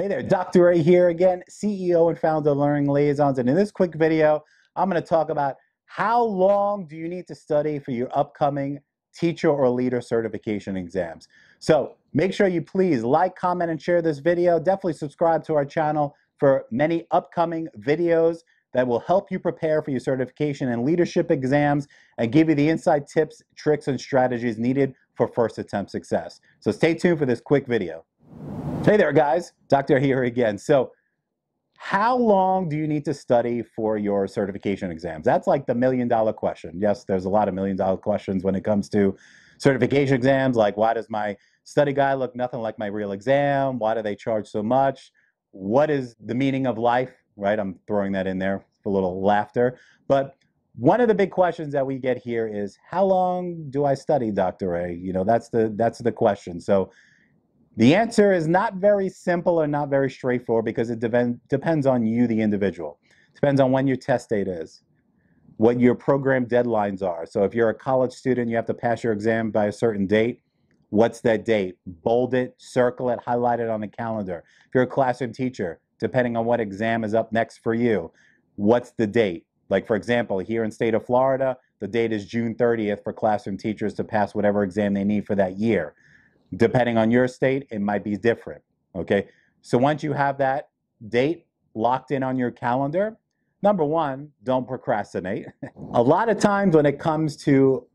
Hey there, Dr. Ray here again, CEO and founder of Learning Liaisons. And in this quick video, I'm going to talk about how long do you need to study for your upcoming teacher or leader certification exams. So make sure you please like, comment, and share this video. Definitely subscribe to our channel for many upcoming videos that will help you prepare for your certification and leadership exams and give you the inside tips, tricks, and strategies needed for first attempt success. So stay tuned for this quick video. Hey there, guys. Doctor here again. So, how long do you need to study for your certification exams? That's like the million dollar question. Yes, there's a lot of million dollar questions when it comes to certification exams, like why does my study guide look nothing like my real exam? Why do they charge so much? What is the meaning of life? Right? I'm throwing that in there for a little laughter. But one of the big questions that we get here is how long do I study, Dr. A? You know, that's the that's the question. So the answer is not very simple or not very straightforward because it depend, depends on you, the individual. Depends on when your test date is, what your program deadlines are. So if you're a college student, you have to pass your exam by a certain date. What's that date? Bold it, circle it, highlight it on the calendar. If you're a classroom teacher, depending on what exam is up next for you, what's the date? Like for example, here in state of Florida, the date is June 30th for classroom teachers to pass whatever exam they need for that year. Depending on your state, it might be different. Okay. So once you have that date locked in on your calendar, number one, don't procrastinate. a lot of times when it comes to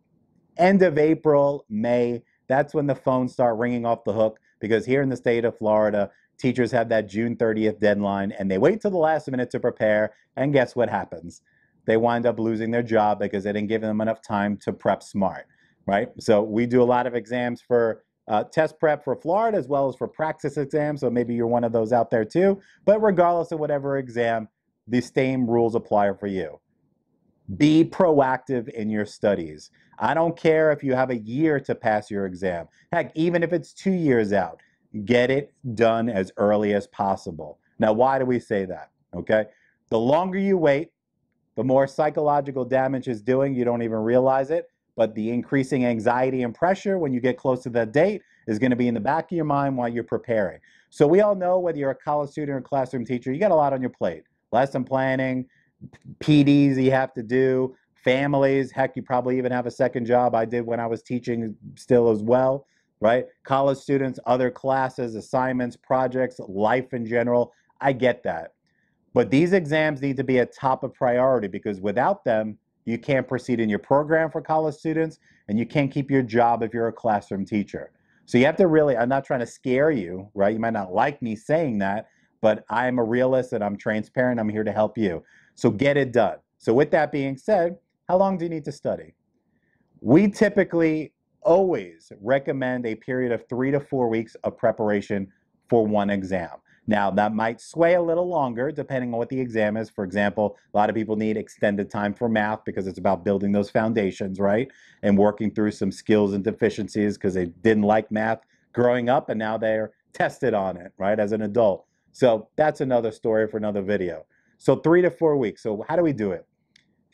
end of April, May, that's when the phones start ringing off the hook because here in the state of Florida, teachers have that June 30th deadline and they wait till the last minute to prepare. And guess what happens? They wind up losing their job because they didn't give them enough time to prep smart, right? So we do a lot of exams for uh, test prep for Florida as well as for praxis exams. So maybe you're one of those out there too. But regardless of whatever exam, the same rules apply for you. Be proactive in your studies. I don't care if you have a year to pass your exam. Heck, even if it's two years out, get it done as early as possible. Now, why do we say that? Okay. The longer you wait, the more psychological damage is doing. You don't even realize it but the increasing anxiety and pressure when you get close to that date is going to be in the back of your mind while you're preparing. So we all know whether you're a college student or classroom teacher, you got a lot on your plate. Lesson planning, PDs you have to do, families, heck, you probably even have a second job. I did when I was teaching still as well, right? College students, other classes, assignments, projects, life in general. I get that. But these exams need to be a top of priority because without them, you can't proceed in your program for college students, and you can't keep your job if you're a classroom teacher. So you have to really, I'm not trying to scare you, right? You might not like me saying that, but I'm a realist and I'm transparent. I'm here to help you. So get it done. So, with that being said, how long do you need to study? We typically always recommend a period of three to four weeks of preparation for one exam. Now, that might sway a little longer depending on what the exam is. For example, a lot of people need extended time for math because it's about building those foundations, right? And working through some skills and deficiencies because they didn't like math growing up and now they're tested on it, right, as an adult. So that's another story for another video. So three to four weeks. So how do we do it?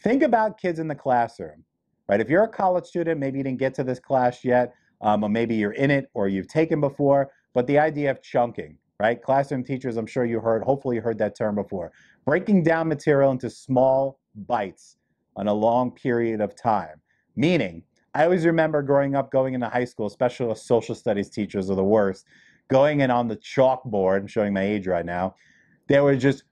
Think about kids in the classroom, right? If you're a college student, maybe you didn't get to this class yet, um, or maybe you're in it or you've taken before, but the idea of chunking right? Classroom teachers, I'm sure you heard, hopefully you heard that term before. Breaking down material into small bites on a long period of time. Meaning, I always remember growing up going into high school, especially social studies teachers are the worst, going in on the chalkboard, I'm showing my age right now, there was just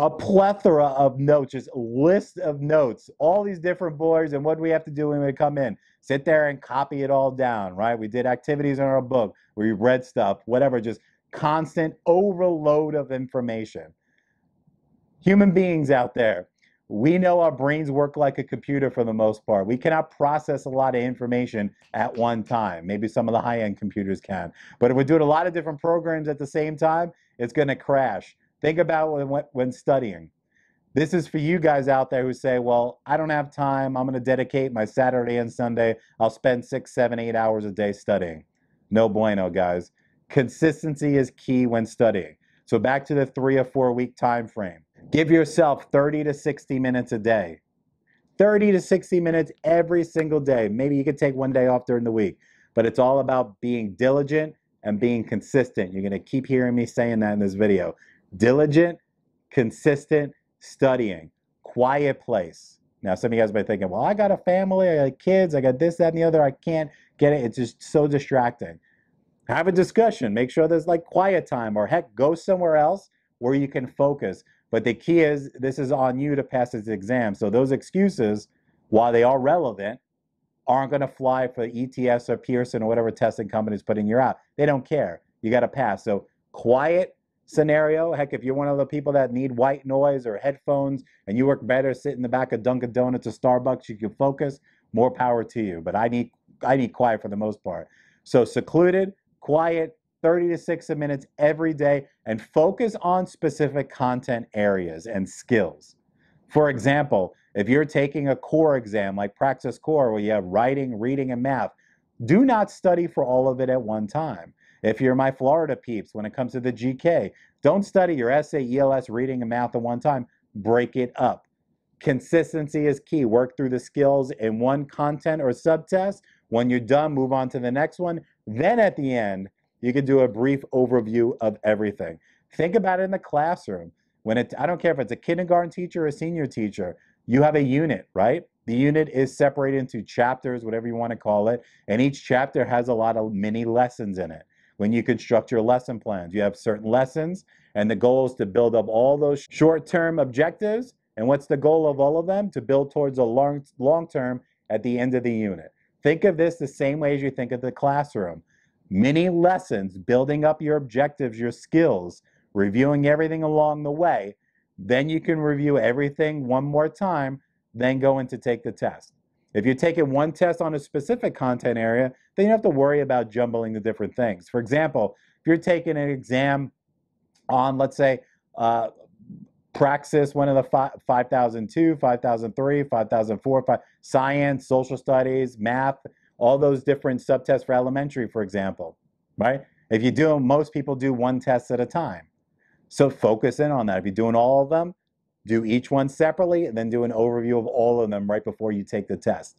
a plethora of notes, just a list of notes, all these different boards and what do we have to do when we come in sit there and copy it all down, right? We did activities in our book we read stuff, whatever, just constant overload of information. Human beings out there, we know our brains work like a computer for the most part. We cannot process a lot of information at one time. Maybe some of the high end computers can. But if we're doing a lot of different programs at the same time, it's going to crash. Think about when, when studying. This is for you guys out there who say, well, I don't have time. I'm going to dedicate my Saturday and Sunday. I'll spend six, seven, eight hours a day studying. No bueno, guys. Consistency is key when studying. So back to the three or four week time frame. Give yourself 30 to 60 minutes a day. 30 to 60 minutes every single day. Maybe you could take one day off during the week, but it's all about being diligent and being consistent. You're going to keep hearing me saying that in this video. Diligent, consistent, studying, quiet place. Now, some of you guys might be thinking, well, I got a family, I got kids, I got this, that, and the other. I can't get it. It's just so distracting. Have a discussion. Make sure there's like quiet time or heck, go somewhere else where you can focus. But the key is this is on you to pass this exam. So those excuses, while they are relevant, aren't going to fly for ETS or Pearson or whatever testing is putting you out. They don't care. You got to pass. So quiet scenario. Heck, if you're one of the people that need white noise or headphones and you work better sitting in the back of Dunkin' Donuts or Starbucks, you can focus. More power to you. But I need I need quiet for the most part. So secluded, quiet, 30 to 60 minutes every day, and focus on specific content areas and skills. For example, if you're taking a core exam like Praxis Core, where you have writing, reading, and math, do not study for all of it at one time. If you're my Florida peeps, when it comes to the GK, don't study your essay, ELS, reading, and math at one time. Break it up. Consistency is key. Work through the skills in one content or subtest. When you're done, move on to the next one. Then at the end, you can do a brief overview of everything. Think about it in the classroom. When it, I don't care if it's a kindergarten teacher or a senior teacher, you have a unit, right? The unit is separated into chapters, whatever you want to call it, and each chapter has a lot of mini lessons in it. When you construct your lesson plans, you have certain lessons, and the goal is to build up all those short term objectives. And what's the goal of all of them? To build towards a long, term at the end of the unit. Think of this the same way as you think of the classroom. Many lessons, building up your objectives, your skills, reviewing everything along the way. Then you can review everything one more time, then go in to take the test. If you are taking one test on a specific content area, then you have to worry about jumbling the different things. For example, if you're taking an exam on, let's say, uh, Praxis, one of the 5002, 5003, 5004, five, science, social studies, math, all those different subtests for elementary, for example, right? If you do most people do one test at a time. So focus in on that. If you're doing all of them, do each one separately and then do an overview of all of them right before you take the test.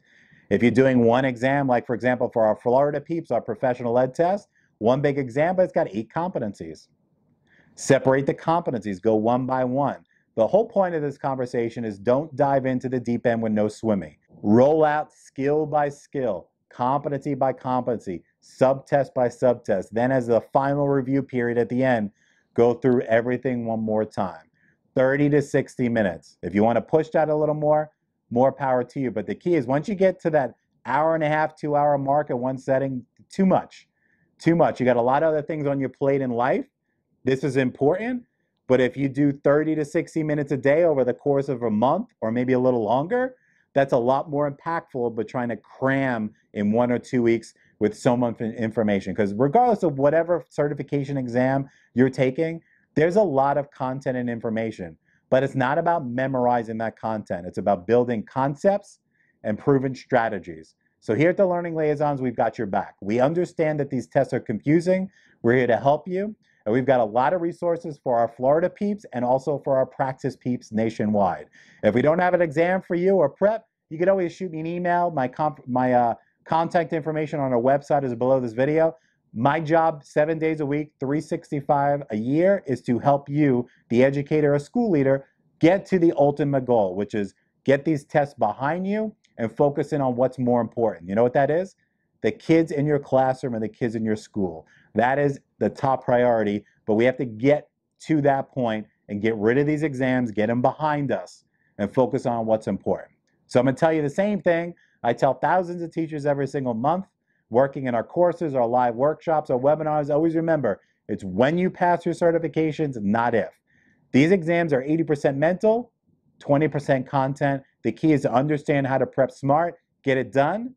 If you're doing one exam, like for example, for our Florida peeps, our professional ed test, one big exam, but it's got eight competencies. Separate the competencies, go one by one. The whole point of this conversation is don't dive into the deep end with no swimming. Roll out skill by skill, competency by competency, subtest by subtest. Then, as the final review period at the end, go through everything one more time. 30 to 60 minutes. If you want to push that a little more, more power to you. But the key is once you get to that hour and a half, two hour mark at one setting, too much. Too much. You got a lot of other things on your plate in life. This is important. But if you do 30 to 60 minutes a day over the course of a month or maybe a little longer, that's a lot more impactful but trying to cram in one or two weeks with so much information because regardless of whatever certification exam you're taking there's a lot of content and information, but it's not about memorizing that content. It's about building concepts and proven strategies. So here at the Learning Liaisons, we've got your back. We understand that these tests are confusing. We're here to help you. And we've got a lot of resources for our Florida peeps and also for our practice peeps nationwide. If we don't have an exam for you or prep, you can always shoot me an email. My, my uh, contact information on our website is below this video. My job, seven days a week, 365 a year, is to help you, the educator or school leader, get to the ultimate goal, which is get these tests behind you and focus in on what's more important. You know what that is? The kids in your classroom and the kids in your school. That is the top priority, but we have to get to that point and get rid of these exams, get them behind us, and focus on what's important. So I'm gonna tell you the same thing I tell thousands of teachers every single month working in our courses, our live workshops, our webinars. Always remember, it's when you pass your certifications, not if. These exams are 80% mental, 20% content. The key is to understand how to prep smart, get it done,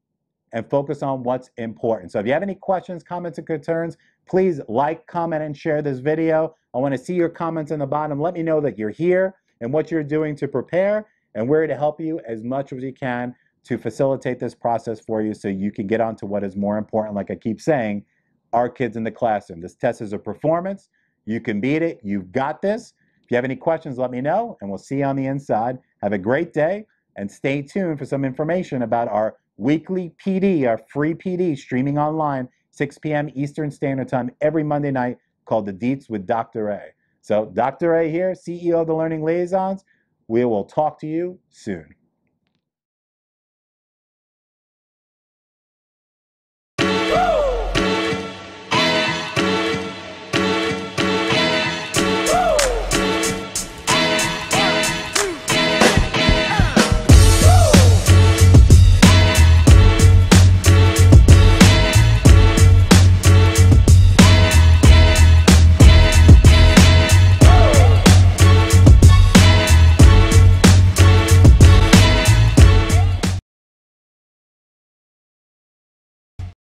and focus on what's important. So if you have any questions, comments, and concerns, please like, comment, and share this video. I want to see your comments in the bottom. Let me know that you're here and what you're doing to prepare, and we're to help you as much as we can to facilitate this process for you so you can get on to what is more important. Like I keep saying, our kids in the classroom. This test is a performance. You can beat it. You've got this. If you have any questions, let me know, and we'll see you on the inside. Have a great day, and stay tuned for some information about our weekly PD, our free PD streaming online, 6 p.m. Eastern Standard Time every Monday night called The Deets with Dr. A. So, Dr. A here, CEO of the Learning Liaisons. We will talk to you soon.